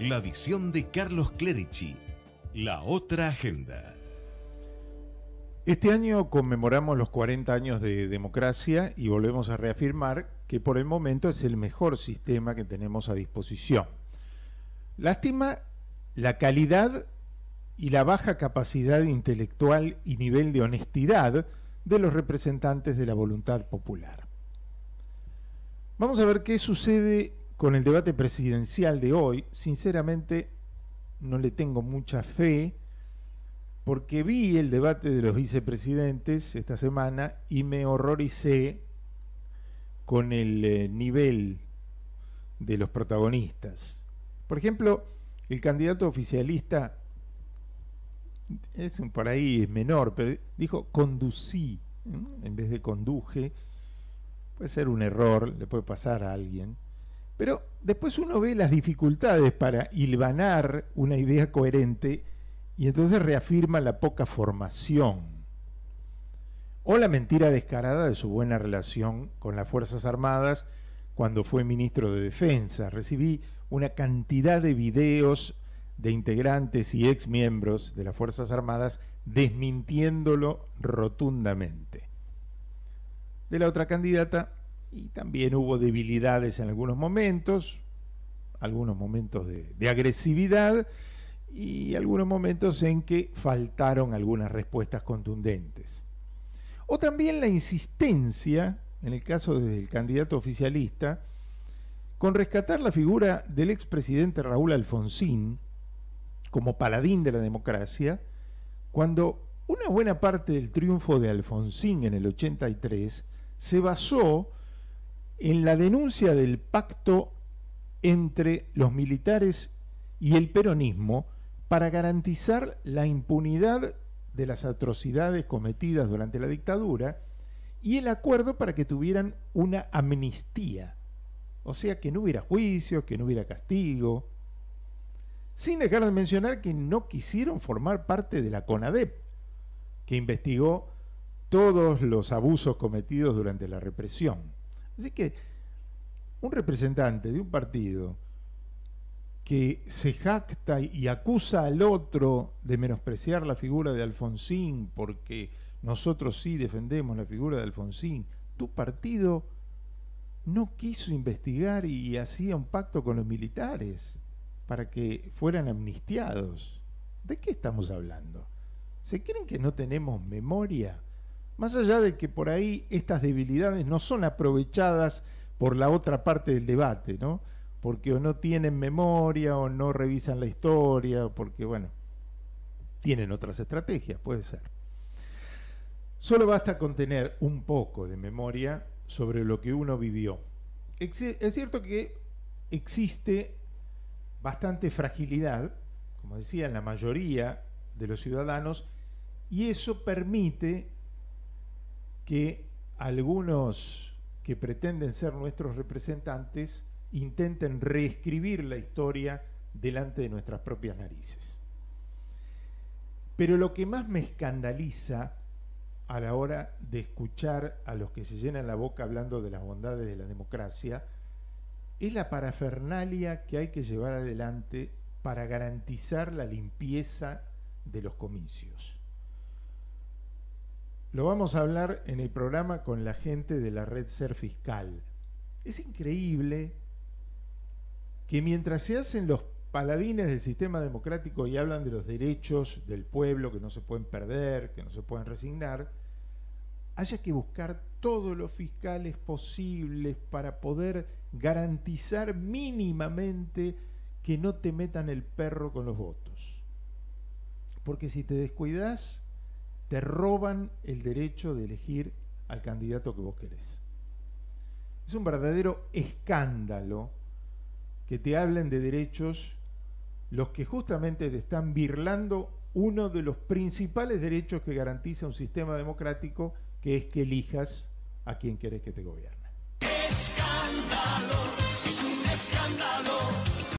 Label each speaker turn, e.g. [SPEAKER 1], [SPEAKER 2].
[SPEAKER 1] La visión de Carlos Clerici. La otra agenda. Este año conmemoramos los 40 años de democracia y volvemos a reafirmar que por el momento es el mejor sistema que tenemos a disposición. Lástima la calidad y la baja capacidad intelectual y nivel de honestidad de los representantes de la voluntad popular. Vamos a ver qué sucede con el debate presidencial de hoy, sinceramente no le tengo mucha fe porque vi el debate de los vicepresidentes esta semana y me horroricé con el eh, nivel de los protagonistas. Por ejemplo, el candidato oficialista, es por ahí es menor, pero dijo conducí en vez de conduje. Puede ser un error, le puede pasar a alguien pero después uno ve las dificultades para hilvanar una idea coherente y entonces reafirma la poca formación o la mentira descarada de su buena relación con las Fuerzas Armadas cuando fue ministro de Defensa. Recibí una cantidad de videos de integrantes y exmiembros de las Fuerzas Armadas desmintiéndolo rotundamente. De la otra candidata y también hubo debilidades en algunos momentos, algunos momentos de, agresividad y algunos momentos en que faltaron algunas respuestas contundentes. O también la insistencia, en el caso del candidato oficialista, con rescatar la figura del expresidente Raúl Alfonsín como paladín de la democracia, cuando una buena parte del triunfo de Alfonsín en el 83 se basó en la denuncia del pacto entre los militares y el peronismo para garantizar la impunidad de las atrocidades cometidas durante la dictadura y el acuerdo para que tuvieran una amnistía, o sea, que no hubiera juicios, que no hubiera castigo, sin dejar de mencionar que no quisieron formar parte de la CONADEP, que investigó todos los abusos cometidos durante la represión. Así que un representante de un partido que se jacta y acusa al otro de menospreciar la figura de Alfonsín, porque nosotros sí defendemos la figura de Alfonsín, tu partido no quiso investigar y hacía un pacto con los militares para que fueran amnistiados. ¿De qué estamos hablando? ¿Se creen que no tenemos memoria? más allá de que por ahí estas debilidades no son aprovechadas por la otra parte del debate, ¿no? Porque o no tienen memoria o no revisan la historia, porque bueno, tienen otras estrategias, puede ser. Solo basta con tener un poco de memoria sobre lo que uno vivió. Es cierto que existe bastante fragilidad, como decía, en la mayoría de los ciudadanos, y eso permite que algunos que pretenden ser nuestros representantes intenten reescribir la historia delante de nuestras propias narices. Pero lo que más me escandaliza a la hora de escuchar a los que se llenan la boca hablando de las bondades de la democracia es la parafernalia que hay que llevar adelante para garantizar la limpieza de los comicios. Lo vamos a hablar en el programa con la gente de la red Ser Fiscal. Es increíble que mientras se hacen los paladines del sistema democrático y hablan de los derechos del pueblo que no se pueden perder, que no se pueden resignar, haya que buscar todos los fiscales posibles para poder garantizar mínimamente que no te metan el perro con los votos. Porque si te descuidas, te roban el derecho de elegir al candidato que vos querés. Es un verdadero escándalo que te hablen de derechos los que justamente te están birlando uno de los principales derechos que garantiza un sistema democrático, que es que elijas a quien querés que te gobierne. es un escándalo.